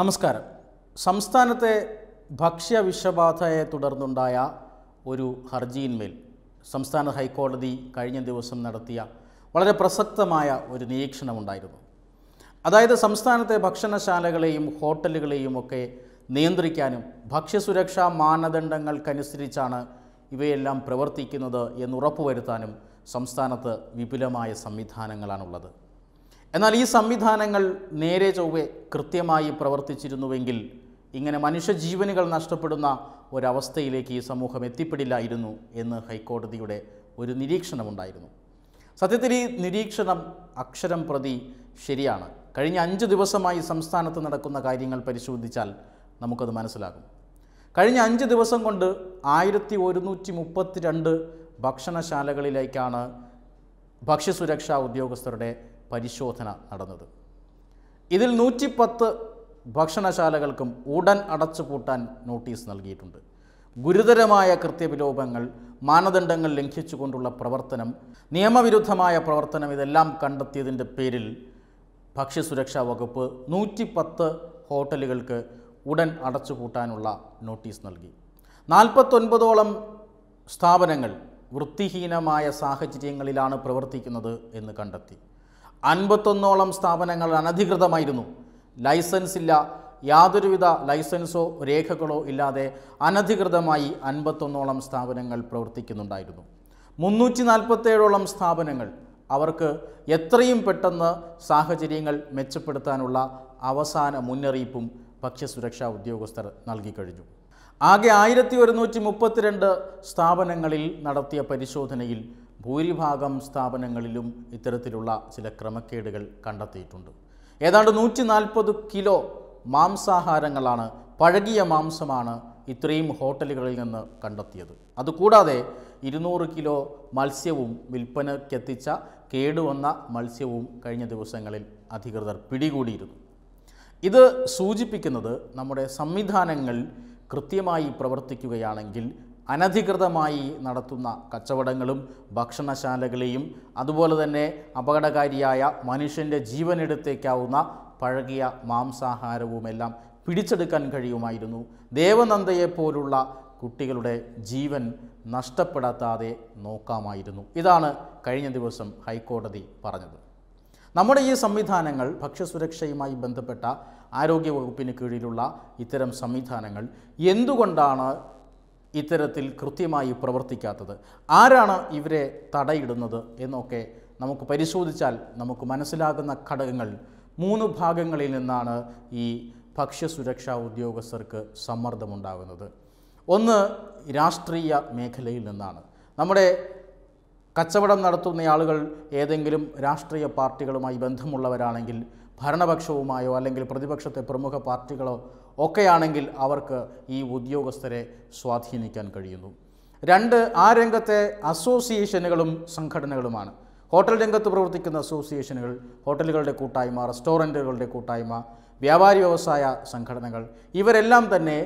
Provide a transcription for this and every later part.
നമസ്കാരം സംസ്ഥാനത്തെ ഭക്ഷ്യ വിഷബാധയെ തുടർന്നുണ്ടായ ഒരു ഹർജിയിന്മേൽ സംസ്ഥാന ഹൈക്കോടതി കഴിഞ്ഞ ദിവസം നടത്തിയ വളരെ പ്രസക്തമായ ഒരു നിരീക്ഷണമുണ്ടായിരുന്നു അതായത് സംസ്ഥാനത്തെ ഭക്ഷണശാലകളെയും ഹോട്ടലുകളെയും ഒക്കെ നിയന്ത്രിക്കാനും ഭക്ഷ്യസുരക്ഷാ മാനദണ്ഡങ്ങൾക്കനുസരിച്ചാണ് ഇവയെല്ലാം പ്രവർത്തിക്കുന്നത് എന്ന് സംസ്ഥാനത്ത് വിപുലമായ സംവിധാനങ്ങളാണുള്ളത് എന്നാൽ ഈ സംവിധാനങ്ങൾ നേരെ ചൊവ്വേ കൃത്യമായി പ്രവർത്തിച്ചിരുന്നുവെങ്കിൽ ഇങ്ങനെ മനുഷ്യജീവനുകൾ നഷ്ടപ്പെടുന്ന ഒരവസ്ഥയിലേക്ക് ഈ സമൂഹം എത്തിപ്പെടില്ലായിരുന്നു എന്ന് ഹൈക്കോടതിയുടെ ഒരു നിരീക്ഷണമുണ്ടായിരുന്നു സത്യത്തിൽ ഈ നിരീക്ഷണം അക്ഷരം പ്രതി ശരിയാണ് കഴിഞ്ഞ അഞ്ച് ദിവസമായി സംസ്ഥാനത്ത് നടക്കുന്ന കാര്യങ്ങൾ പരിശോധിച്ചാൽ നമുക്കത് മനസ്സിലാകും കഴിഞ്ഞ അഞ്ച് ദിവസം കൊണ്ട് ആയിരത്തി ഒരുന്നൂറ്റി മുപ്പത്തി രണ്ട് ഭക്ഷണശാലകളിലേക്കാണ് ഭക്ഷ്യസുരക്ഷാ ഉദ്യോഗസ്ഥരുടെ പരിശോധന നടന്നത് ഇതിൽ നൂറ്റിപ്പത്ത് ഭക്ഷണശാലകൾക്കും ഉടൻ അടച്ചുപൂട്ടാൻ നോട്ടീസ് നൽകിയിട്ടുണ്ട് ഗുരുതരമായ കൃത്യവിലോപങ്ങൾ മാനദണ്ഡങ്ങൾ ലംഘിച്ചുകൊണ്ടുള്ള പ്രവർത്തനം നിയമവിരുദ്ധമായ പ്രവർത്തനം ഇതെല്ലാം കണ്ടെത്തിയതിൻ്റെ പേരിൽ ഭക്ഷ്യസുരക്ഷാ വകുപ്പ് നൂറ്റിപ്പത്ത് ഹോട്ടലുകൾക്ക് ഉടൻ അടച്ചുപൂട്ടാനുള്ള നോട്ടീസ് നൽകി നാൽപ്പത്തൊൻപതോളം സ്ഥാപനങ്ങൾ വൃത്തിഹീനമായ സാഹചര്യങ്ങളിലാണ് പ്രവർത്തിക്കുന്നത് എന്ന് കണ്ടെത്തി അൻപത്തൊന്നോളം സ്ഥാപനങ്ങൾ അനധികൃതമായിരുന്നു ലൈസൻസ് ഇല്ല യാതൊരുവിധ ലൈസൻസോ രേഖകളോ ഇല്ലാതെ അനധികൃതമായി അൻപത്തൊന്നോളം സ്ഥാപനങ്ങൾ പ്രവർത്തിക്കുന്നുണ്ടായിരുന്നു മുന്നൂറ്റി നാൽപ്പത്തേഴോളം സ്ഥാപനങ്ങൾ അവർക്ക് എത്രയും പെട്ടെന്ന് സാഹചര്യങ്ങൾ മെച്ചപ്പെടുത്താനുള്ള അവസാന മുന്നറിയിപ്പും ഭക്ഷ്യസുരക്ഷാ ഉദ്യോഗസ്ഥർ നൽകിക്കഴിഞ്ഞു ആകെ ആയിരത്തി ഒരുന്നൂറ്റി മുപ്പത്തിരണ്ട് സ്ഥാപനങ്ങളിൽ നടത്തിയ പരിശോധനയിൽ ഭൂരിഭാഗം സ്ഥാപനങ്ങളിലും ഇത്തരത്തിലുള്ള ചില ക്രമക്കേടുകൾ കണ്ടെത്തിയിട്ടുണ്ട് ഏതാണ്ട് നൂറ്റി നാൽപ്പത് കിലോ മാംസാഹാരങ്ങളാണ് പഴകിയ മാംസമാണ് ഇത്രയും ഹോട്ടലുകളിൽ നിന്ന് കണ്ടെത്തിയത് അതുകൂടാതെ ഇരുന്നൂറ് കിലോ മത്സ്യവും വിൽപ്പനയ്ക്കെത്തിച്ച കേടുവന്ന മത്സ്യവും കഴിഞ്ഞ ദിവസങ്ങളിൽ അധികൃതർ പിടികൂടിയിരുന്നു ഇത് സൂചിപ്പിക്കുന്നത് നമ്മുടെ സംവിധാനങ്ങൾ കൃത്യമായി പ്രവർത്തിക്കുകയാണെങ്കിൽ അനധികൃതമായി നടത്തുന്ന കച്ചവടങ്ങളും ഭക്ഷണശാലകളെയും അതുപോലെ തന്നെ അപകടകാരിയായ മനുഷ്യൻ്റെ ജീവനെടുത്തേക്കാവുന്ന പഴകിയ മാംസാഹാരവുമെല്ലാം പിടിച്ചെടുക്കാൻ കഴിയുമായിരുന്നു ദേവനന്ദയെപ്പോലുള്ള കുട്ടികളുടെ ജീവൻ നഷ്ടപ്പെടാത്താതെ നോക്കാമായിരുന്നു ഇതാണ് കഴിഞ്ഞ ദിവസം ഹൈക്കോടതി പറഞ്ഞത് നമ്മുടെ ഈ സംവിധാനങ്ങൾ ഭക്ഷ്യസുരക്ഷയുമായി ബന്ധപ്പെട്ട ആരോഗ്യവകുപ്പിന് കീഴിലുള്ള ഇത്തരം സംവിധാനങ്ങൾ എന്തുകൊണ്ടാണ് ഇത്തരത്തിൽ കൃത്യമായി പ്രവർത്തിക്കാത്തത് ആരാണ് ഇവരെ തടയിടുന്നത് എന്നൊക്കെ നമുക്ക് പരിശോധിച്ചാൽ നമുക്ക് മനസ്സിലാകുന്ന ഘടകങ്ങൾ മൂന്ന് ഭാഗങ്ങളിൽ നിന്നാണ് ഈ ഭക്ഷ്യസുരക്ഷാ ഉദ്യോഗസ്ഥർക്ക് സമ്മർദ്ദമുണ്ടാകുന്നത് ഒന്ന് രാഷ്ട്രീയ മേഖലയിൽ നിന്നാണ് നമ്മുടെ കച്ചവടം നടത്തുന്ന ആളുകൾ ഏതെങ്കിലും രാഷ്ട്രീയ പാർട്ടികളുമായി ബന്ധമുള്ളവരാണെങ്കിൽ ഭരണപക്ഷവുമായോ അല്ലെങ്കിൽ പ്രതിപക്ഷത്തെ പ്രമുഖ പാർട്ടികളോ ഒക്കെയാണെങ്കിൽ അവർക്ക് ഈ ഉദ്യോഗസ്ഥരെ സ്വാധീനിക്കാൻ കഴിയുന്നു രണ്ട് ആ രംഗത്തെ അസോസിയേഷനുകളും സംഘടനകളുമാണ് ഹോട്ടൽ രംഗത്ത് പ്രവർത്തിക്കുന്ന അസോസിയേഷനുകൾ ഹോട്ടലുകളുടെ കൂട്ടായ്മ റെസ്റ്റോറൻറ്റുകളുടെ കൂട്ടായ്മ വ്യാപാരി വ്യവസായ സംഘടനകൾ ഇവരെല്ലാം തന്നെ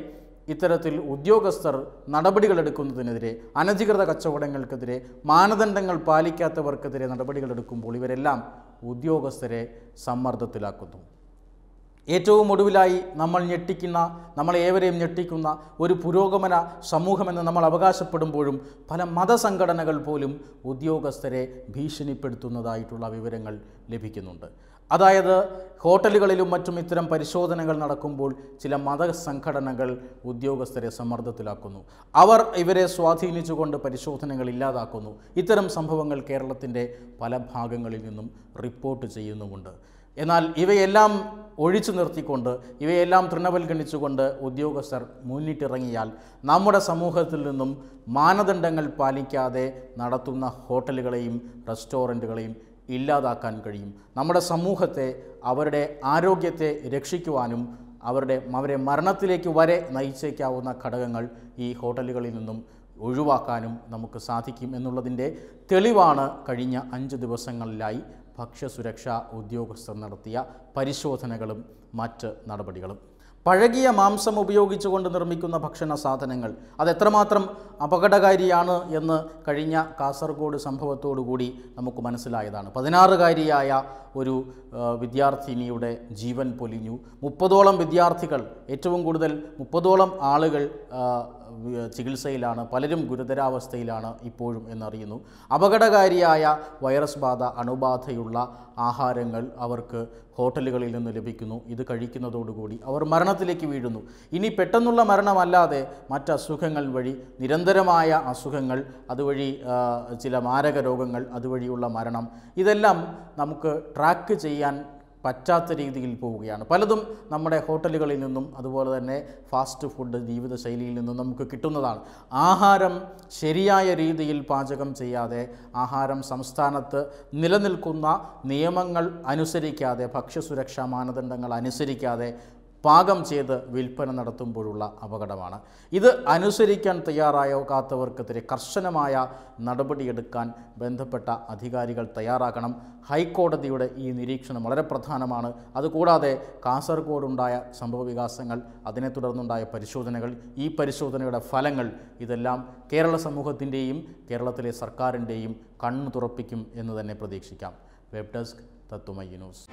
ഇത്തരത്തിൽ ഉദ്യോഗസ്ഥർ നടപടികളെടുക്കുന്നതിനെതിരെ അനധികൃത കച്ചവടങ്ങൾക്കെതിരെ മാനദണ്ഡങ്ങൾ പാലിക്കാത്തവർക്കെതിരെ നടപടികളെടുക്കുമ്പോൾ ഇവരെല്ലാം ഉദ്യോഗസ്ഥരെ സമ്മർദ്ദത്തിലാക്കുന്നു ഏറ്റവും ഒടുവിലായി നമ്മൾ ഞെട്ടിക്കുന്ന നമ്മളേവരെയും ഞെട്ടിക്കുന്ന ഒരു പുരോഗമന സമൂഹമെന്ന് നമ്മൾ അവകാശപ്പെടുമ്പോഴും പല മതസംഘടനകൾ പോലും ഉദ്യോഗസ്ഥരെ ഭീഷണിപ്പെടുത്തുന്നതായിട്ടുള്ള വിവരങ്ങൾ ലഭിക്കുന്നുണ്ട് അതായത് ഹോട്ടലുകളിലും മറ്റും ഇത്തരം പരിശോധനകൾ നടക്കുമ്പോൾ ചില മതസംഘടനകൾ ഉദ്യോഗസ്ഥരെ സമ്മർദ്ദത്തിലാക്കുന്നു അവർ ഇവരെ സ്വാധീനിച്ചുകൊണ്ട് പരിശോധനകൾ ഇല്ലാതാക്കുന്നു ഇത്തരം സംഭവങ്ങൾ കേരളത്തിൻ്റെ പല ഭാഗങ്ങളിൽ നിന്നും റിപ്പോർട്ട് ചെയ്യുന്നുമുണ്ട് എന്നാൽ ഇവയെല്ലാം ഒഴിച്ചു നിർത്തിക്കൊണ്ട് ഇവയെല്ലാം തൃണവൽഗണിച്ചുകൊണ്ട് ഉദ്യോഗസ്ഥർ മുന്നിട്ടിറങ്ങിയാൽ നമ്മുടെ സമൂഹത്തിൽ നിന്നും മാനദണ്ഡങ്ങൾ പാലിക്കാതെ നടത്തുന്ന ഹോട്ടലുകളെയും റെസ്റ്റോറൻറ്റുകളെയും ഇല്ലാതാക്കാൻ കഴിയും നമ്മുടെ സമൂഹത്തെ അവരുടെ ആരോഗ്യത്തെ രക്ഷിക്കുവാനും അവരുടെ അവരെ മരണത്തിലേക്ക് വരെ നയിച്ചേക്കാവുന്ന ഘടകങ്ങൾ ഈ ഹോട്ടലുകളിൽ നിന്നും ഒഴിവാക്കാനും നമുക്ക് സാധിക്കും എന്നുള്ളതിൻ്റെ തെളിവാണ് കഴിഞ്ഞ അഞ്ച് ദിവസങ്ങളിലായി ഭക്ഷ്യസുരക്ഷാ ഉദ്യോഗസ്ഥർ നടത്തിയ പരിശോധനകളും മറ്റ് നടപടികളും പഴകിയ മാംസം ഉപയോഗിച്ചുകൊണ്ട് നിർമ്മിക്കുന്ന ഭക്ഷണ സാധനങ്ങൾ അതെത്രമാത്രം അപകടകാരിയാണ് എന്ന് കഴിഞ്ഞ കാസർഗോഡ് സംഭവത്തോടുകൂടി നമുക്ക് മനസ്സിലായതാണ് പതിനാറുകാരിയായ ഒരു വിദ്യാർത്ഥിനിയുടെ ജീവൻ പൊലിഞ്ഞു മുപ്പതോളം വിദ്യാർത്ഥികൾ ഏറ്റവും കൂടുതൽ മുപ്പതോളം ആളുകൾ ചികിത്സയിലാണ് പലരും ഗുരുതരാവസ്ഥയിലാണ് ഇപ്പോഴും എന്നറിയുന്നു അപകടകാരിയായ വൈറസ് ബാധ അണുബാധയുള്ള ആഹാരങ്ങൾ അവർക്ക് ഹോട്ടലുകളിൽ നിന്ന് ലഭിക്കുന്നു ഇത് കഴിക്കുന്നതോടുകൂടി അവർ മരണത്തിലേക്ക് വീഴുന്നു ഇനി പെട്ടെന്നുള്ള മരണമല്ലാതെ മറ്റ് അസുഖങ്ങൾ വഴി നിരന്തരമായ അസുഖങ്ങൾ അതുവഴി ചില മാരക രോഗങ്ങൾ അതുവഴിയുള്ള മരണം ഇതെല്ലാം നമുക്ക് ട്രാ ട്രാക്ക് ചെയ്യാൻ പറ്റാത്ത രീതിയിൽ പോവുകയാണ് പലതും നമ്മുടെ ഹോട്ടലുകളിൽ നിന്നും അതുപോലെ തന്നെ ഫാസ്റ്റ് ഫുഡ് ജീവിതശൈലിയിൽ നിന്നും നമുക്ക് കിട്ടുന്നതാണ് ആഹാരം ശരിയായ രീതിയിൽ പാചകം ചെയ്യാതെ ആഹാരം സംസ്ഥാനത്ത് നിലനിൽക്കുന്ന നിയമങ്ങൾ അനുസരിക്കാതെ ഭക്ഷ്യസുരക്ഷാ മാനദണ്ഡങ്ങൾ അനുസരിക്കാതെ പാകം ചെയ്ത് വിൽപ്പന നടത്തുമ്പോഴുള്ള അപകടമാണ് ഇത് അനുസരിക്കാൻ കാത്തവർക്കെതിരെ കർശനമായ നടപടിയെടുക്കാൻ ബന്ധപ്പെട്ട അധികാരികൾ തയ്യാറാകണം ഹൈക്കോടതിയുടെ ഈ നിരീക്ഷണം വളരെ പ്രധാനമാണ് അതുകൂടാതെ കാസർഗോഡുണ്ടായ സംഭവവികാസങ്ങൾ അതിനെ തുടർന്നുണ്ടായ പരിശോധനകൾ ഈ പരിശോധനയുടെ ഫലങ്ങൾ ഇതെല്ലാം കേരള സമൂഹത്തിൻ്റെയും കേരളത്തിലെ സർക്കാരിൻ്റെയും കണ്ണു തുറപ്പിക്കും എന്ന് തന്നെ പ്രതീക്ഷിക്കാം വെബ് ഡെസ്ക് തത്തുമൈ ന്യൂസ്